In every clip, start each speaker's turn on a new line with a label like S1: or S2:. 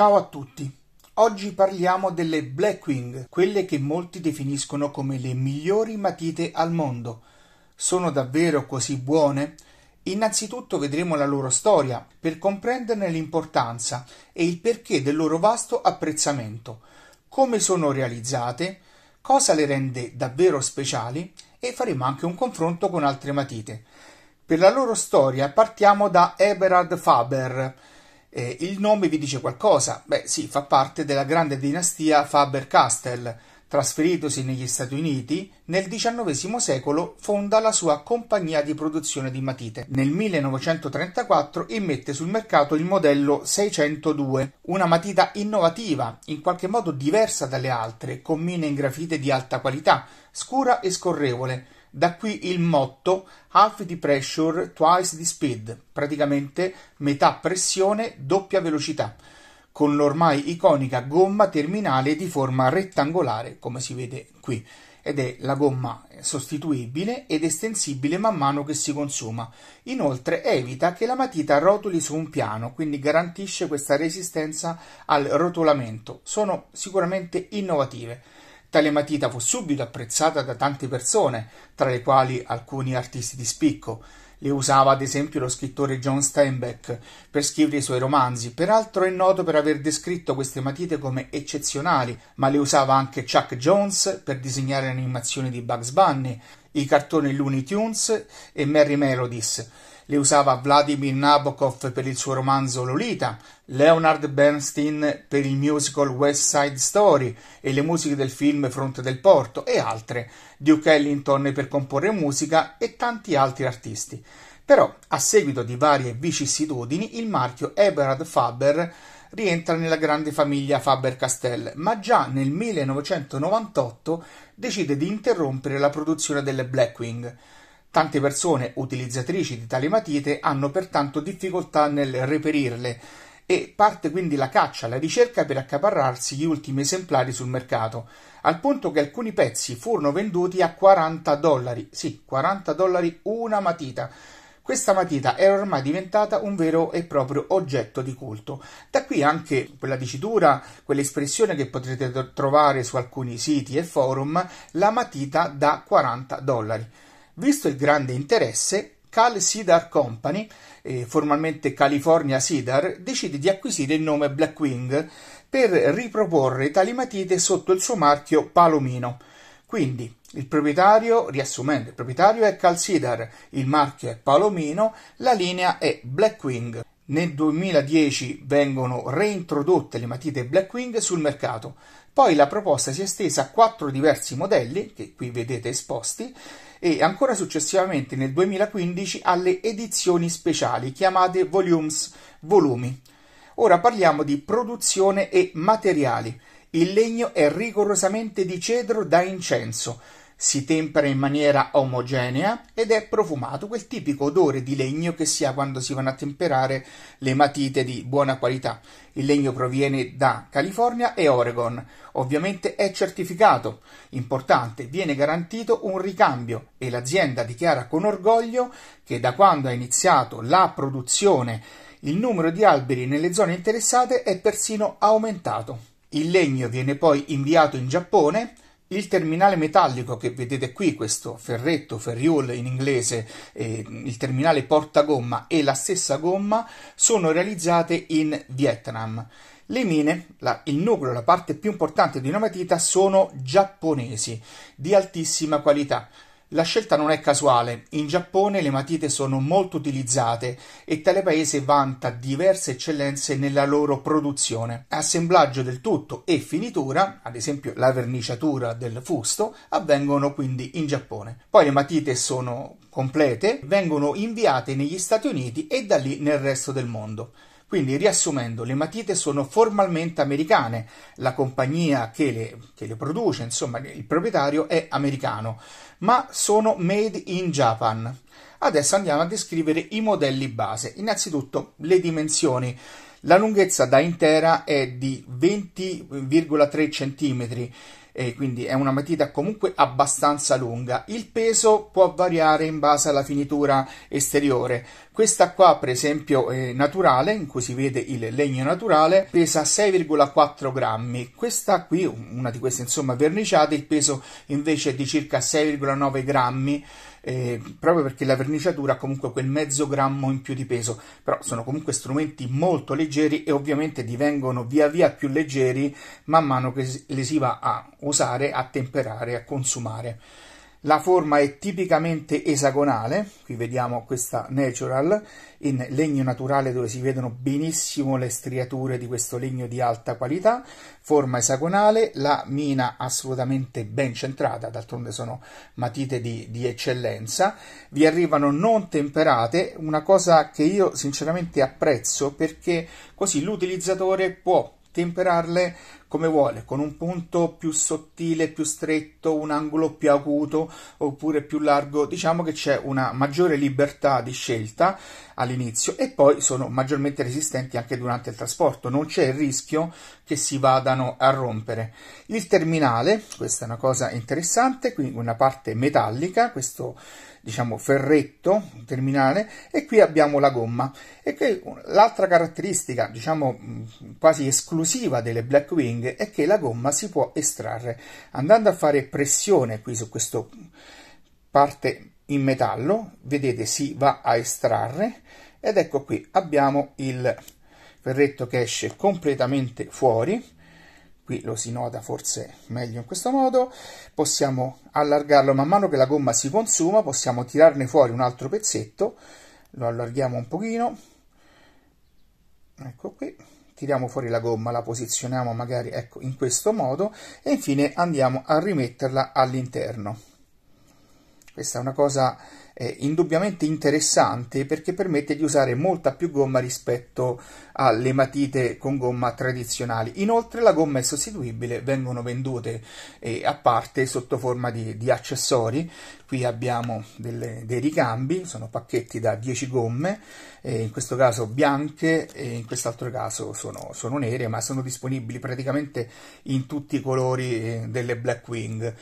S1: Ciao a tutti. Oggi parliamo delle Blackwing, quelle che molti definiscono come le migliori matite al mondo. Sono davvero così buone? Innanzitutto vedremo la loro storia per comprenderne l'importanza e il perché del loro vasto apprezzamento, come sono realizzate, cosa le rende davvero speciali e faremo anche un confronto con altre matite. Per la loro storia partiamo da Eberhard Faber, eh, il nome vi dice qualcosa? Beh sì, fa parte della grande dinastia Faber-Castell. Trasferitosi negli Stati Uniti, nel XIX secolo fonda la sua compagnia di produzione di matite. Nel 1934 immette sul mercato il modello 602, una matita innovativa, in qualche modo diversa dalle altre, con mine in grafite di alta qualità, scura e scorrevole, da qui il motto Half the pressure, twice the speed, praticamente metà pressione, doppia velocità, con l'ormai iconica gomma terminale di forma rettangolare, come si vede qui, ed è la gomma sostituibile ed estensibile man mano che si consuma. Inoltre evita che la matita rotoli su un piano, quindi garantisce questa resistenza al rotolamento. Sono sicuramente innovative. Tale matita fu subito apprezzata da tante persone, tra le quali alcuni artisti di spicco. Le usava ad esempio lo scrittore John Steinbeck per scrivere i suoi romanzi, peraltro è noto per aver descritto queste matite come eccezionali, ma le usava anche Chuck Jones per disegnare animazioni di Bugs Bunny, i cartoni Looney Tunes e Merry Melodies. Le usava Vladimir Nabokov per il suo romanzo Lolita, Leonard Bernstein per il musical West Side Story e le musiche del film Fronte del Porto e altre, Duke Ellington per comporre musica e tanti altri artisti. Però, a seguito di varie vicissitudini, il marchio Eberhard Faber rientra nella grande famiglia Faber-Castell, ma già nel 1998 decide di interrompere la produzione delle Blackwing. Tante persone utilizzatrici di tali matite hanno pertanto difficoltà nel reperirle e parte quindi la caccia, la ricerca per accaparrarsi gli ultimi esemplari sul mercato, al punto che alcuni pezzi furono venduti a 40 dollari, sì, 40 dollari una matita. Questa matita era ormai diventata un vero e proprio oggetto di culto. Da qui anche quella dicitura, quell'espressione che potrete trovare su alcuni siti e forum, la matita da 40 dollari. Visto il grande interesse, Cal Cedar Company, eh, formalmente California Cedar, decide di acquisire il nome Blackwing per riproporre tali matite sotto il suo marchio Palomino. Quindi il proprietario, riassumendo, il proprietario è Cal Cedar, il marchio è Palomino, la linea è Blackwing. Nel 2010 vengono reintrodotte le matite Blackwing sul mercato. Poi la proposta si è estesa a quattro diversi modelli, che qui vedete esposti, e ancora successivamente nel 2015 alle edizioni speciali chiamate volumes, volumi. Ora parliamo di produzione e materiali. Il legno è rigorosamente di cedro da incenso si tempera in maniera omogenea ed è profumato, quel tipico odore di legno che si ha quando si vanno a temperare le matite di buona qualità. Il legno proviene da California e Oregon, ovviamente è certificato, importante, viene garantito un ricambio e l'azienda dichiara con orgoglio che da quando ha iniziato la produzione il numero di alberi nelle zone interessate è persino aumentato. Il legno viene poi inviato in Giappone, il terminale metallico che vedete qui, questo ferretto, ferriol in inglese, eh, il terminale portagomma e la stessa gomma sono realizzate in Vietnam. Le mine, la, il nucleo, la parte più importante di una matita, sono giapponesi, di altissima qualità. La scelta non è casuale, in Giappone le matite sono molto utilizzate e tale paese vanta diverse eccellenze nella loro produzione. Assemblaggio del tutto e finitura, ad esempio la verniciatura del fusto, avvengono quindi in Giappone. Poi le matite sono complete, vengono inviate negli Stati Uniti e da lì nel resto del mondo. Quindi, riassumendo, le matite sono formalmente americane, la compagnia che le, che le produce, insomma, il proprietario è americano, ma sono made in Japan. Adesso andiamo a descrivere i modelli base. Innanzitutto le dimensioni. La lunghezza da intera è di 20,3 cm, e quindi è una matita comunque abbastanza lunga. Il peso può variare in base alla finitura esteriore. Questa qua per esempio è naturale, in cui si vede il legno naturale, pesa 6,4 grammi. Questa qui, una di queste insomma verniciate, il peso invece è di circa 6,9 grammi eh, proprio perché la verniciatura ha comunque quel mezzo grammo in più di peso, però sono comunque strumenti molto leggeri e ovviamente divengono via via più leggeri man mano che le si va a usare, a temperare, a consumare. La forma è tipicamente esagonale, qui vediamo questa natural in legno naturale dove si vedono benissimo le striature di questo legno di alta qualità, forma esagonale, la mina assolutamente ben centrata, d'altronde sono matite di, di eccellenza, vi arrivano non temperate, una cosa che io sinceramente apprezzo perché così l'utilizzatore può temperarle come vuole, con un punto più sottile, più stretto, un angolo più acuto oppure più largo, diciamo che c'è una maggiore libertà di scelta all'inizio e poi sono maggiormente resistenti anche durante il trasporto, non c'è il rischio che si vadano a rompere. Il terminale, questa è una cosa interessante, quindi una parte metallica, questo diciamo ferretto terminale e qui abbiamo la gomma e che l'altra caratteristica diciamo mm, quasi esclusiva delle black wing è che la gomma si può estrarre andando a fare pressione qui su questa parte in metallo vedete si va a estrarre ed ecco qui abbiamo il ferretto che esce completamente fuori qui lo si nota forse meglio in questo modo, possiamo allargarlo man mano che la gomma si consuma, possiamo tirarne fuori un altro pezzetto, lo allarghiamo un pochino, ecco qui, tiriamo fuori la gomma, la posizioniamo magari ecco, in questo modo e infine andiamo a rimetterla all'interno. Questa è una cosa eh, indubbiamente interessante perché permette di usare molta più gomma rispetto alle matite con gomma tradizionali. Inoltre la gomma è sostituibile, vengono vendute eh, a parte sotto forma di, di accessori. Qui abbiamo delle, dei ricambi, sono pacchetti da 10 gomme, eh, in questo caso bianche e in quest'altro caso sono, sono, nere, ma sono disponibili praticamente in tutti i colori eh, delle Blackwing.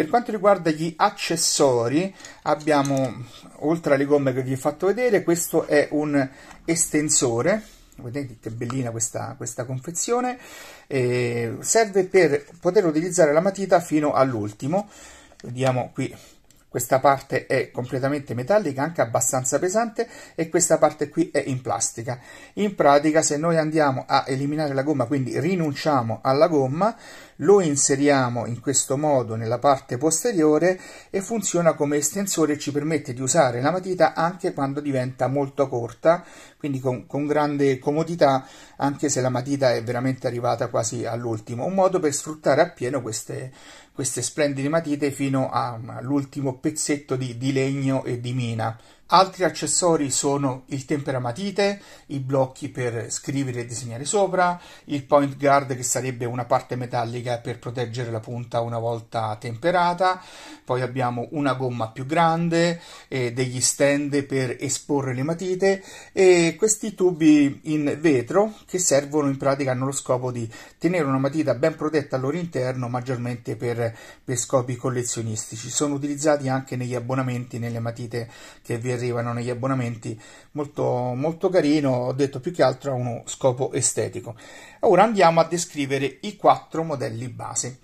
S1: Per quanto riguarda gli accessori, abbiamo, oltre alle gomme che vi ho fatto vedere, questo è un estensore, vedete che bellina questa, questa confezione, eh, serve per poter utilizzare la matita fino all'ultimo, vediamo qui questa parte è completamente metallica, anche abbastanza pesante e questa parte qui è in plastica. In pratica se noi andiamo a eliminare la gomma, quindi rinunciamo alla gomma, lo inseriamo in questo modo nella parte posteriore e funziona come estensore e ci permette di usare la matita anche quando diventa molto corta, quindi con, con grande comodità anche se la matita è veramente arrivata quasi all'ultimo, un modo per sfruttare appieno queste, queste splendide matite fino all'ultimo pezzetto di di legno e di mina Altri accessori sono il temperamatite, i blocchi per scrivere e disegnare sopra, il point guard che sarebbe una parte metallica per proteggere la punta una volta temperata, poi abbiamo una gomma più grande, eh, degli stand per esporre le matite e questi tubi in vetro che servono in pratica hanno lo scopo di tenere una matita ben protetta al loro interno maggiormente per, per scopi collezionistici. Sono utilizzati anche negli abbonamenti nelle matite che vi arrivano negli abbonamenti, molto, molto carino, ho detto più che altro ha uno scopo estetico. Ora andiamo a descrivere i quattro modelli base.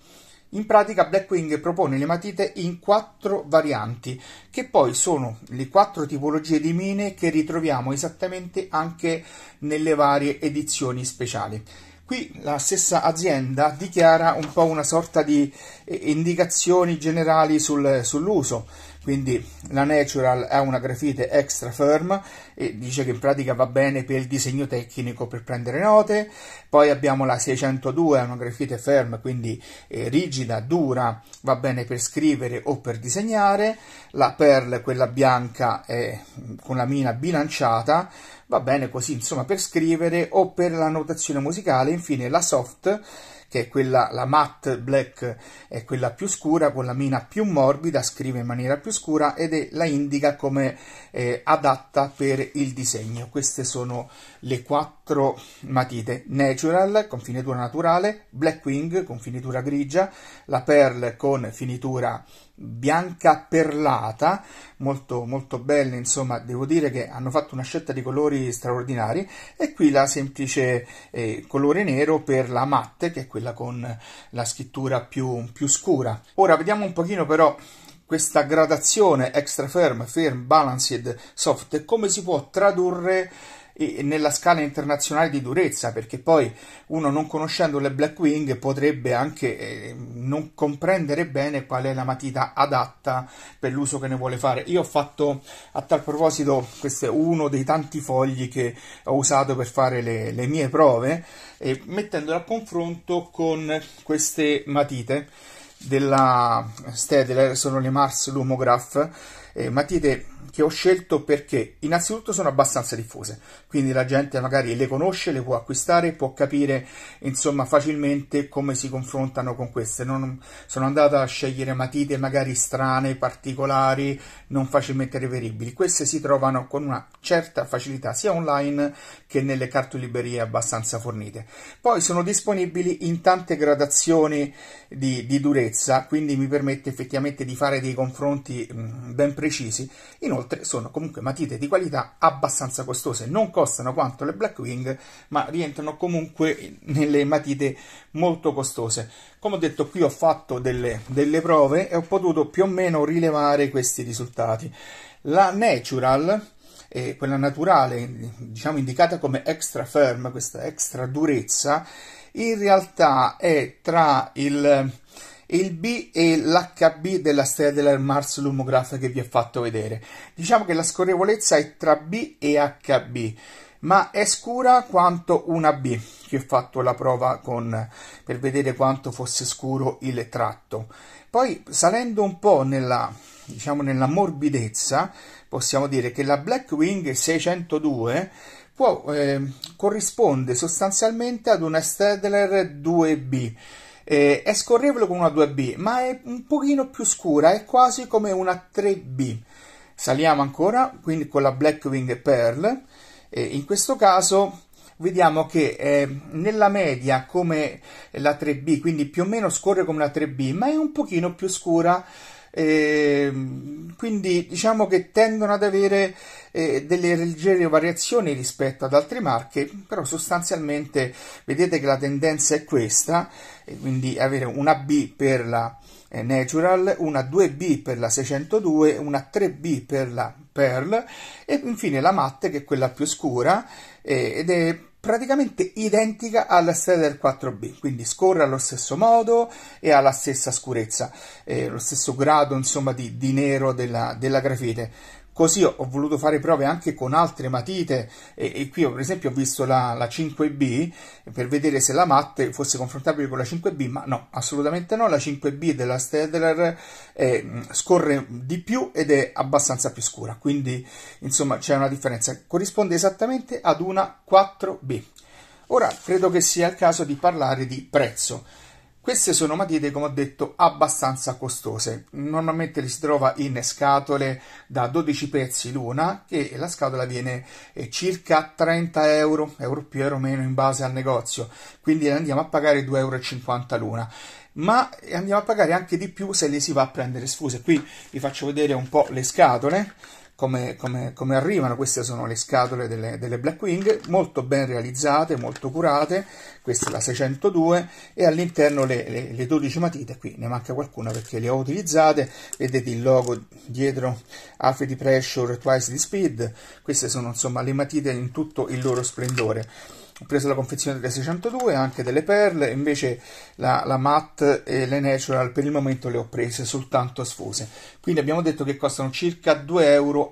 S1: In pratica Blackwing propone le matite in quattro varianti, che poi sono le quattro tipologie di mine che ritroviamo esattamente anche nelle varie edizioni speciali. Qui la stessa azienda dichiara un po' una sorta di eh, indicazioni generali sul, sull'uso, quindi la Natural ha una grafite extra firm e dice che in pratica va bene per il disegno tecnico per prendere note, poi abbiamo la 602, una grafite firm quindi eh, rigida, dura, va bene per scrivere o per disegnare, la Pearl, quella bianca è con la mina bilanciata, va bene così insomma per scrivere o per la notazione musicale, infine la Soft che è quella, la matte black è quella più scura, con la mina più morbida, scrive in maniera più scura ed è la indica come eh, adatta per il disegno. Queste sono le quattro quattro matite: Natural con finitura naturale, Black Wing con finitura grigia, la Pearl con finitura bianca perlata, molto, molto belle, insomma, devo dire che hanno fatto una scelta di colori straordinari e qui la semplice eh, colore nero per la matte, che è quella con la scrittura più, più scura. Ora vediamo un pochino però questa gradazione extra firm, firm, balanced, soft, come si può tradurre e nella scala internazionale di durezza, perché poi uno non conoscendo le Black Wing potrebbe anche eh, non comprendere bene qual è la matita adatta per l'uso che ne vuole fare. Io ho fatto a tal proposito, questo è uno dei tanti fogli che ho usato per fare le, le mie prove, eh, mettendolo a confronto con queste matite della Stedler, sono le Mars Lumograph eh, matite che ho scelto perché innanzitutto sono abbastanza diffuse, quindi la gente magari le conosce, le può acquistare, può capire insomma facilmente come si confrontano con queste. Non, sono andata a scegliere matite magari strane, particolari, non facilmente reperibili. Queste si trovano con una certa facilità sia online che nelle cartoliberie abbastanza fornite. Poi sono disponibili in tante gradazioni di, di durezza, quindi mi permette effettivamente di fare dei confronti ben precisi precisi. Inoltre sono comunque matite di qualità abbastanza costose, non costano quanto le Blackwing, ma rientrano comunque nelle matite molto costose. Come ho detto qui ho fatto delle, delle prove e ho potuto più o meno rilevare questi risultati. La Natural eh, quella naturale, diciamo indicata come extra firm, questa extra durezza, in realtà è tra il il B e l'HB della Stellar Mars Lumograph che vi ho fatto vedere. Diciamo che la scorrevolezza è tra B e HB, ma è scura quanto una B, che ho fatto la prova con, per vedere quanto fosse scuro il tratto. Poi salendo un po' nella, diciamo, nella morbidezza, possiamo dire che la Blackwing 602 può, eh, corrisponde sostanzialmente ad una Stedler 2B, eh, è scorrevole come una 2B, ma è un pochino più scura, è quasi come una 3B. Saliamo ancora, quindi con la Blackwing Pearl. Eh, in questo caso vediamo che è eh, nella media come la 3B, quindi più o meno scorre come una 3B, ma è un pochino più scura eh, quindi diciamo che tendono ad avere eh, delle leggere variazioni rispetto ad altre marche, però sostanzialmente vedete che la tendenza è questa, quindi avere una B per la eh, Natural, una 2B per la 602, una 3B per la Pearl e infine la matte che è quella più scura eh, ed è praticamente identica alla stella del 4B, quindi scorre allo stesso modo e ha la stessa scurezza, eh, lo stesso grado insomma, di, di nero della, della grafite. Così ho, voluto fare prove anche con altre matite e, e qui per esempio ho visto la, la, 5B per vedere se la matte fosse confrontabile con la 5B, ma no, assolutamente no, la 5B della Stedler eh, scorre di più ed è abbastanza più scura, quindi insomma c'è una differenza, corrisponde esattamente ad una 4B. Ora credo che sia il caso di parlare di prezzo. Queste sono matite, come ho detto, abbastanza costose. Normalmente le si trova in scatole da 12 pezzi l'una e la scatola viene eh, circa 30 euro, euro più euro meno in base al negozio, quindi andiamo a pagare 2,50 euro l'una. Ma eh, andiamo a pagare anche di più se le si va a prendere sfuse. Qui vi faccio vedere un po' le scatole come, come, come, arrivano. Queste sono le scatole delle, delle Blackwing, molto ben realizzate, molto curate. Questa è la 602 e all'interno le, le, le 12 matite. Qui ne manca qualcuna perché le ho utilizzate. Vedete il logo dietro Alpha di Pressure, Twice di Speed. Queste sono insomma le matite in tutto il loro splendore ho preso la confezione delle 602 anche delle perle invece la, la matte e le natural per il momento le ho prese soltanto sfuse quindi abbiamo detto che costano circa 2,5 euro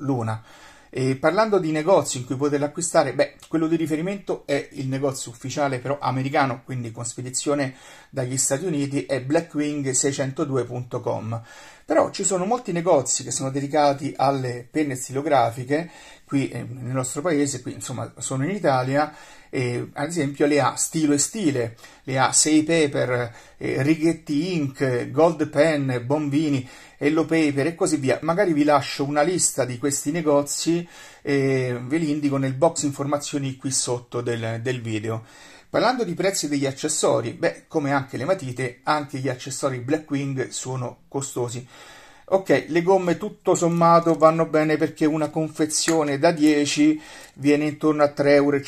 S1: l'una e parlando di negozi in cui poterlo acquistare, beh, quello di riferimento è il negozio ufficiale però americano, quindi con spedizione dagli Stati Uniti, è blackwing602.com. Però ci sono molti negozi che sono dedicati alle penne stilografiche, qui eh, nel nostro paese, qui insomma sono in Italia, eh, ad esempio le ha stilo e stile, le ha Sei Paper, eh, Righetti Ink, Gold Pen, Bombini, Hello Paper e così via. Magari vi lascio una lista di questi negozi e ve li indico nel box informazioni qui sotto del, del video. Parlando di prezzi degli accessori, beh, come anche le matite, anche gli accessori Blackwing sono costosi. Ok, le gomme tutto sommato vanno bene perché una confezione da 10 viene intorno a 3,50 euro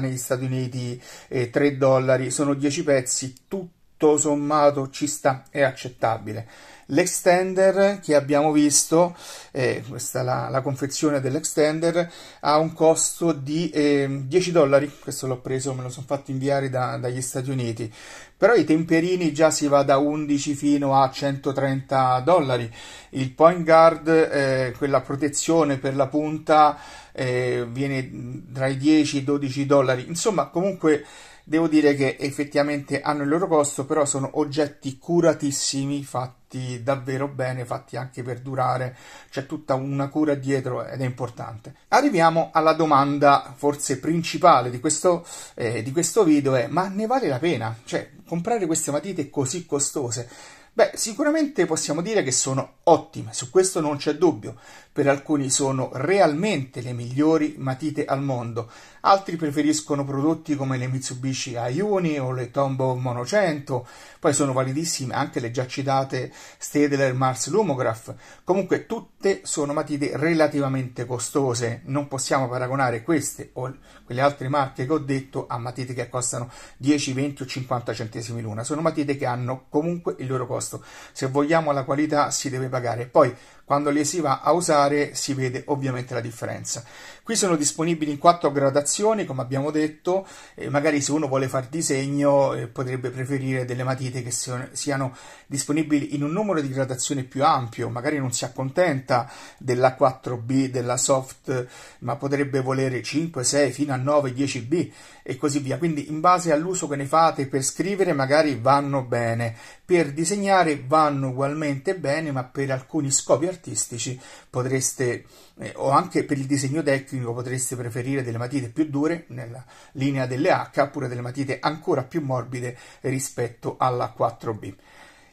S1: negli Stati Uniti, eh, 3 dollari, sono 10 pezzi, tutto sommato ci sta, è accettabile. L'extender che abbiamo visto, eh, questa è la, la confezione dell'extender, ha un costo di eh, 10 dollari, questo l'ho preso, me lo sono fatto inviare da, dagli Stati Uniti però i temperini già si va da 11 fino a 130 dollari, il point guard, eh, quella protezione per la punta eh, viene mm, tra i 10 e i 12 dollari, insomma comunque Devo dire che effettivamente hanno il loro costo, però sono oggetti curatissimi, fatti davvero bene, fatti anche per durare, c'è tutta una cura dietro ed è importante. Arriviamo alla domanda forse principale di questo, eh, di questo video è ma ne vale la pena? Cioè, comprare queste matite così costose? Beh, sicuramente possiamo dire che sono ottime, su questo non c'è dubbio. Per alcuni sono realmente le migliori matite al mondo altri preferiscono prodotti come le Mitsubishi Ayuni o le Tombow Mono 100, poi sono validissime anche le già citate Stedler Mars Lumograph, comunque tutte sono matite relativamente costose, non possiamo paragonare queste o quelle altre marche che ho detto a matite che costano 10, 20 o 50 centesimi l'una, sono matite che hanno comunque il loro costo, se vogliamo la qualità si deve pagare, poi quando le si va a usare si vede ovviamente la differenza. Qui sono disponibili in quattro gradazioni, come abbiamo detto, eh, magari se uno vuole far disegno eh, potrebbe preferire delle matite che se, siano disponibili in un numero di gradazioni più ampio, magari non si accontenta della 4B, della soft, ma potrebbe volere 5, 6, fino a 9, 10B e così via. Quindi in base all'uso che ne fate per scrivere magari vanno bene, per disegnare vanno ugualmente bene, ma per alcuni scopi artistici potreste, eh, o anche per il disegno tecnico, potreste preferire delle matite più dure nella linea delle H, oppure delle matite ancora più morbide rispetto alla 4B.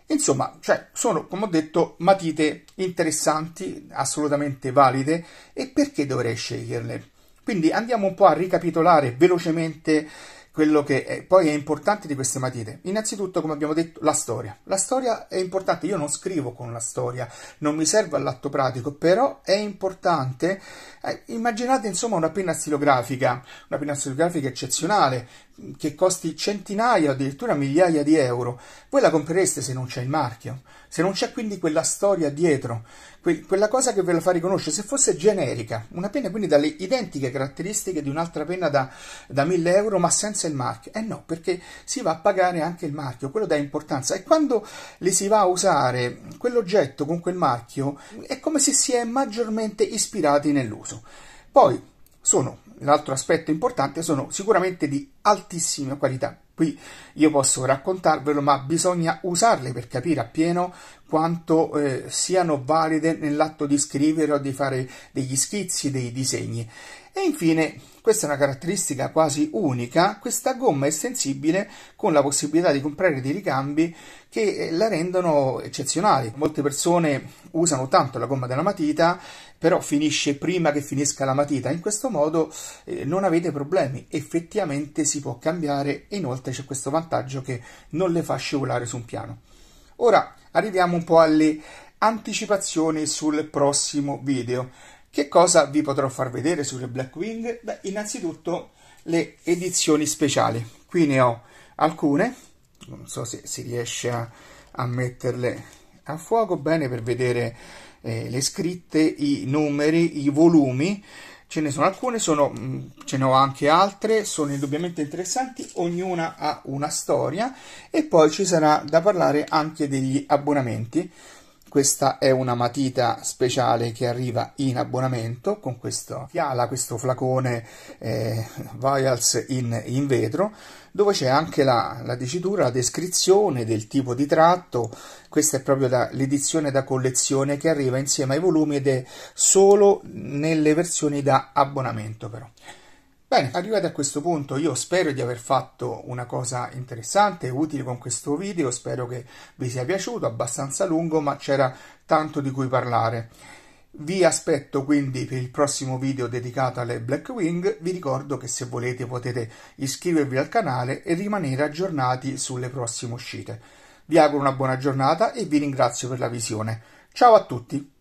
S1: Insomma, cioè, sono, come ho detto, matite interessanti, assolutamente valide, e perché dovrei sceglierle? Quindi andiamo un po' a ricapitolare velocemente quello che è, poi è importante di queste matite. Innanzitutto, come abbiamo detto, la storia. La storia è importante, io non scrivo con la storia, non mi serve all'atto pratico, però è importante. Eh, immaginate insomma una penna stilografica, una penna stilografica eccezionale, che costi centinaia o addirittura migliaia di euro, voi la comprereste se non c'è il marchio, se non c'è quindi quella storia dietro, que- quella cosa che ve la fa riconoscere, se fosse generica, una penna quindi dalle identiche caratteristiche di un'altra penna da, da 1000 euro ma senza il marchio, eh no, perché si va a pagare anche il marchio, quello dà importanza e quando li si va a usare quell'oggetto con quel marchio è come se si è maggiormente ispirati nell'uso. Poi sono un altro aspetto importante sono sicuramente di altissima qualità. Qui io posso raccontarvelo, ma bisogna usarle per capire appieno quanto eh, siano valide nell'atto di scrivere o di fare degli schizzi, dei disegni. E infine questa è una caratteristica quasi unica. Questa gomma è sensibile con la possibilità di comprare dei ricambi che eh, la rendono eccezionale. Molte persone usano tanto la gomma della matita, però finisce prima che finisca la matita. In questo modo eh, non avete problemi. Effettivamente si può cambiare e inoltre c'è questo vantaggio che non le fa scivolare su un piano. Ora arriviamo un po' alle anticipazioni sul prossimo video. Che cosa vi potrò far vedere sulle Blackwing? Beh, innanzitutto le edizioni speciali. Qui ne ho alcune, non so se si riesce a, a metterle a fuoco bene per vedere eh, le scritte, i numeri, i volumi. Ce ne sono alcune, sono, mm, ce ne ho anche altre, sono indubbiamente interessanti, ognuna ha una storia e poi ci sarà da parlare anche degli abbonamenti. Questa è una matita speciale che arriva in abbonamento con questa fiala, questo flacone eh, vials in, in vetro dove c'è anche la, la, dicitura, la descrizione del tipo di tratto. Questa è proprio l'edizione da collezione che arriva insieme ai volumi ed è solo nelle versioni da abbonamento però. Bene, arrivati a questo punto io spero di aver fatto una cosa interessante e utile con questo video, spero che vi sia piaciuto, abbastanza lungo ma c'era tanto di cui parlare. Vi aspetto quindi per il prossimo video dedicato alle Blackwing, vi ricordo che se volete potete iscrivervi al canale e rimanere aggiornati sulle prossime uscite. Vi auguro una buona giornata e vi ringrazio per la visione. Ciao a tutti!